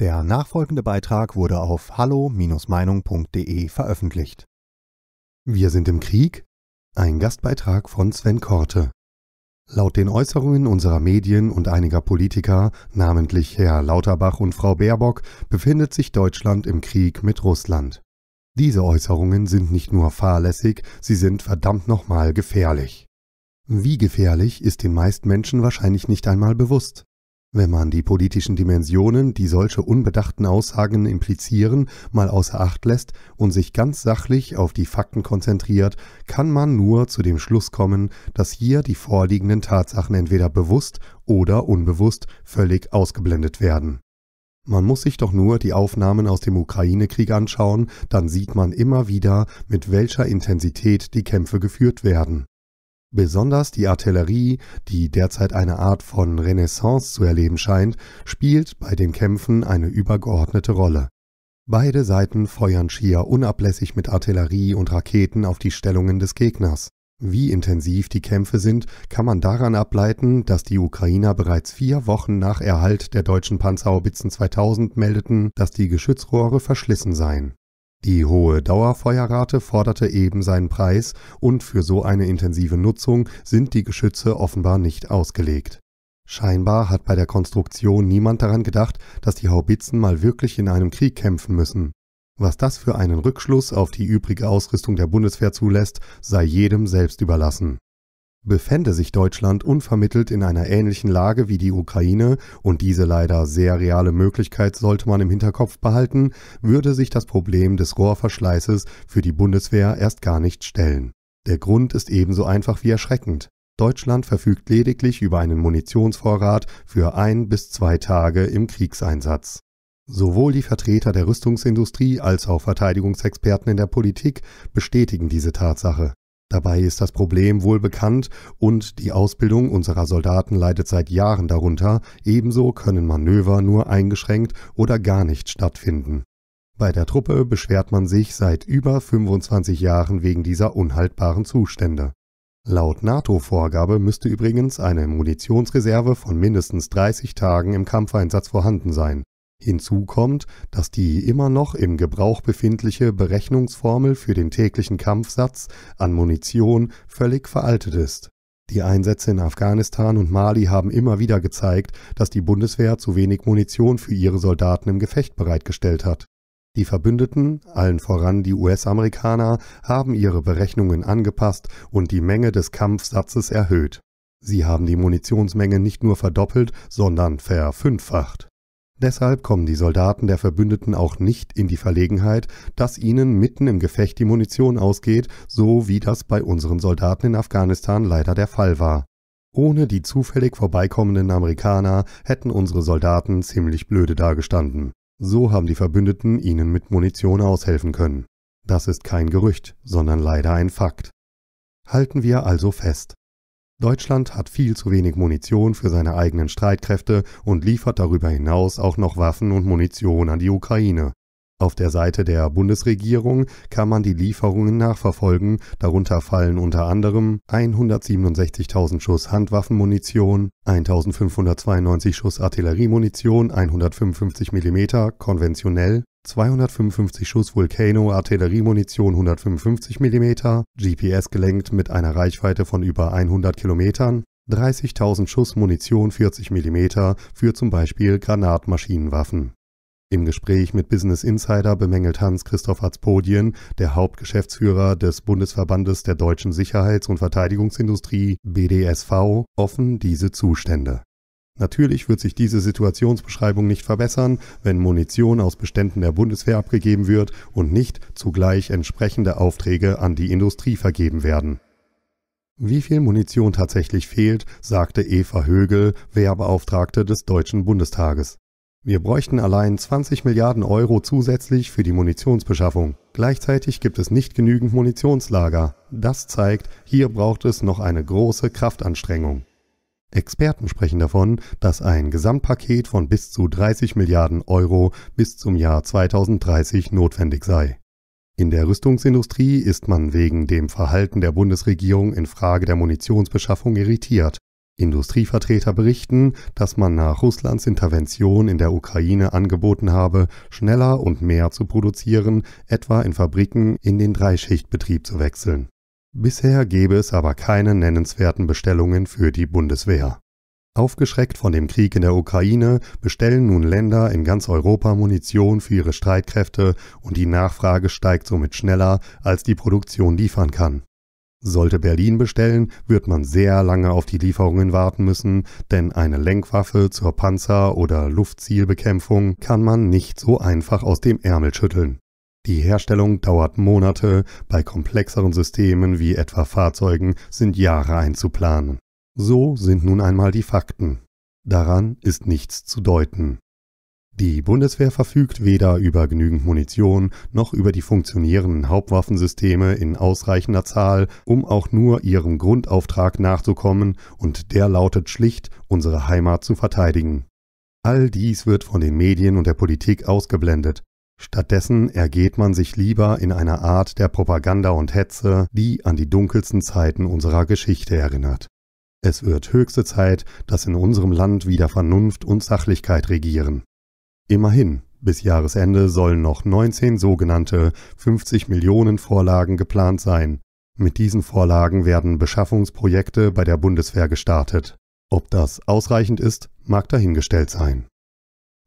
Der nachfolgende Beitrag wurde auf hallo-meinung.de veröffentlicht. Wir sind im Krieg? Ein Gastbeitrag von Sven Korte. Laut den Äußerungen unserer Medien und einiger Politiker, namentlich Herr Lauterbach und Frau Baerbock, befindet sich Deutschland im Krieg mit Russland. Diese Äußerungen sind nicht nur fahrlässig, sie sind verdammt nochmal gefährlich. Wie gefährlich ist den meisten Menschen wahrscheinlich nicht einmal bewusst. Wenn man die politischen Dimensionen, die solche unbedachten Aussagen implizieren, mal außer Acht lässt und sich ganz sachlich auf die Fakten konzentriert, kann man nur zu dem Schluss kommen, dass hier die vorliegenden Tatsachen entweder bewusst oder unbewusst völlig ausgeblendet werden. Man muss sich doch nur die Aufnahmen aus dem Ukraine-Krieg anschauen, dann sieht man immer wieder, mit welcher Intensität die Kämpfe geführt werden. Besonders die Artillerie, die derzeit eine Art von Renaissance zu erleben scheint, spielt bei den Kämpfen eine übergeordnete Rolle. Beide Seiten feuern schier unablässig mit Artillerie und Raketen auf die Stellungen des Gegners. Wie intensiv die Kämpfe sind, kann man daran ableiten, dass die Ukrainer bereits vier Wochen nach Erhalt der deutschen Panzerhaubitzen 2000 meldeten, dass die Geschützrohre verschlissen seien. Die hohe Dauerfeuerrate forderte eben seinen Preis und für so eine intensive Nutzung sind die Geschütze offenbar nicht ausgelegt. Scheinbar hat bei der Konstruktion niemand daran gedacht, dass die Haubitzen mal wirklich in einem Krieg kämpfen müssen. Was das für einen Rückschluss auf die übrige Ausrüstung der Bundeswehr zulässt, sei jedem selbst überlassen. Befände sich Deutschland unvermittelt in einer ähnlichen Lage wie die Ukraine, und diese leider sehr reale Möglichkeit sollte man im Hinterkopf behalten, würde sich das Problem des Rohrverschleißes für die Bundeswehr erst gar nicht stellen. Der Grund ist ebenso einfach wie erschreckend. Deutschland verfügt lediglich über einen Munitionsvorrat für ein bis zwei Tage im Kriegseinsatz. Sowohl die Vertreter der Rüstungsindustrie als auch Verteidigungsexperten in der Politik bestätigen diese Tatsache. Dabei ist das Problem wohl bekannt und die Ausbildung unserer Soldaten leidet seit Jahren darunter, ebenso können Manöver nur eingeschränkt oder gar nicht stattfinden. Bei der Truppe beschwert man sich seit über 25 Jahren wegen dieser unhaltbaren Zustände. Laut NATO-Vorgabe müsste übrigens eine Munitionsreserve von mindestens 30 Tagen im Kampfeinsatz vorhanden sein. Hinzu kommt, dass die immer noch im Gebrauch befindliche Berechnungsformel für den täglichen Kampfsatz an Munition völlig veraltet ist. Die Einsätze in Afghanistan und Mali haben immer wieder gezeigt, dass die Bundeswehr zu wenig Munition für ihre Soldaten im Gefecht bereitgestellt hat. Die Verbündeten, allen voran die US-Amerikaner, haben ihre Berechnungen angepasst und die Menge des Kampfsatzes erhöht. Sie haben die Munitionsmenge nicht nur verdoppelt, sondern verfünffacht. Deshalb kommen die Soldaten der Verbündeten auch nicht in die Verlegenheit, dass ihnen mitten im Gefecht die Munition ausgeht, so wie das bei unseren Soldaten in Afghanistan leider der Fall war. Ohne die zufällig vorbeikommenden Amerikaner hätten unsere Soldaten ziemlich blöde dagestanden. So haben die Verbündeten ihnen mit Munition aushelfen können. Das ist kein Gerücht, sondern leider ein Fakt. Halten wir also fest, Deutschland hat viel zu wenig Munition für seine eigenen Streitkräfte und liefert darüber hinaus auch noch Waffen und Munition an die Ukraine. Auf der Seite der Bundesregierung kann man die Lieferungen nachverfolgen, darunter fallen unter anderem 167.000 Schuss Handwaffenmunition, 1.592 Schuss Artilleriemunition 155 mm konventionell 255 Schuss Volcano Artilleriemunition 155 mm, GPS gelenkt mit einer Reichweite von über 100 km, 30.000 Schuss Munition 40 mm für zum Beispiel Granatmaschinenwaffen. Im Gespräch mit Business Insider bemängelt Hans-Christoph Aspodien, der Hauptgeschäftsführer des Bundesverbandes der deutschen Sicherheits- und Verteidigungsindustrie BDSV, offen diese Zustände. Natürlich wird sich diese Situationsbeschreibung nicht verbessern, wenn Munition aus Beständen der Bundeswehr abgegeben wird und nicht zugleich entsprechende Aufträge an die Industrie vergeben werden. Wie viel Munition tatsächlich fehlt, sagte Eva Högel, Wehrbeauftragte des Deutschen Bundestages. Wir bräuchten allein 20 Milliarden Euro zusätzlich für die Munitionsbeschaffung. Gleichzeitig gibt es nicht genügend Munitionslager. Das zeigt, hier braucht es noch eine große Kraftanstrengung. Experten sprechen davon, dass ein Gesamtpaket von bis zu 30 Milliarden Euro bis zum Jahr 2030 notwendig sei. In der Rüstungsindustrie ist man wegen dem Verhalten der Bundesregierung in Frage der Munitionsbeschaffung irritiert. Industrievertreter berichten, dass man nach Russlands Intervention in der Ukraine angeboten habe, schneller und mehr zu produzieren, etwa in Fabriken in den Dreischichtbetrieb zu wechseln. Bisher gebe es aber keine nennenswerten Bestellungen für die Bundeswehr. Aufgeschreckt von dem Krieg in der Ukraine bestellen nun Länder in ganz Europa Munition für ihre Streitkräfte und die Nachfrage steigt somit schneller, als die Produktion liefern kann. Sollte Berlin bestellen, wird man sehr lange auf die Lieferungen warten müssen, denn eine Lenkwaffe zur Panzer- oder Luftzielbekämpfung kann man nicht so einfach aus dem Ärmel schütteln. Die Herstellung dauert Monate, bei komplexeren Systemen wie etwa Fahrzeugen sind Jahre einzuplanen. So sind nun einmal die Fakten. Daran ist nichts zu deuten. Die Bundeswehr verfügt weder über genügend Munition noch über die funktionierenden Hauptwaffensysteme in ausreichender Zahl, um auch nur ihrem Grundauftrag nachzukommen, und der lautet schlicht, unsere Heimat zu verteidigen. All dies wird von den Medien und der Politik ausgeblendet, Stattdessen ergeht man sich lieber in einer Art der Propaganda und Hetze, die an die dunkelsten Zeiten unserer Geschichte erinnert. Es wird höchste Zeit, dass in unserem Land wieder Vernunft und Sachlichkeit regieren. Immerhin, bis Jahresende sollen noch 19 sogenannte 50 Millionen Vorlagen geplant sein. Mit diesen Vorlagen werden Beschaffungsprojekte bei der Bundeswehr gestartet. Ob das ausreichend ist, mag dahingestellt sein.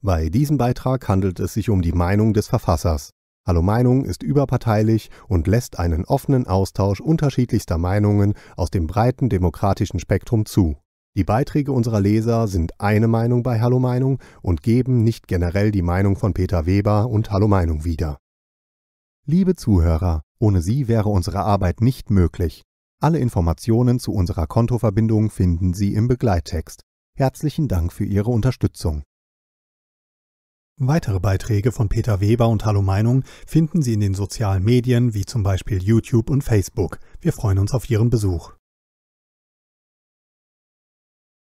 Bei diesem Beitrag handelt es sich um die Meinung des Verfassers. Hallo Meinung ist überparteilich und lässt einen offenen Austausch unterschiedlichster Meinungen aus dem breiten demokratischen Spektrum zu. Die Beiträge unserer Leser sind eine Meinung bei Hallo Meinung und geben nicht generell die Meinung von Peter Weber und Hallo Meinung wieder. Liebe Zuhörer, ohne Sie wäre unsere Arbeit nicht möglich. Alle Informationen zu unserer Kontoverbindung finden Sie im Begleittext. Herzlichen Dank für Ihre Unterstützung. Weitere Beiträge von Peter Weber und Hallo Meinung finden Sie in den sozialen Medien wie zum Beispiel YouTube und Facebook. Wir freuen uns auf Ihren Besuch.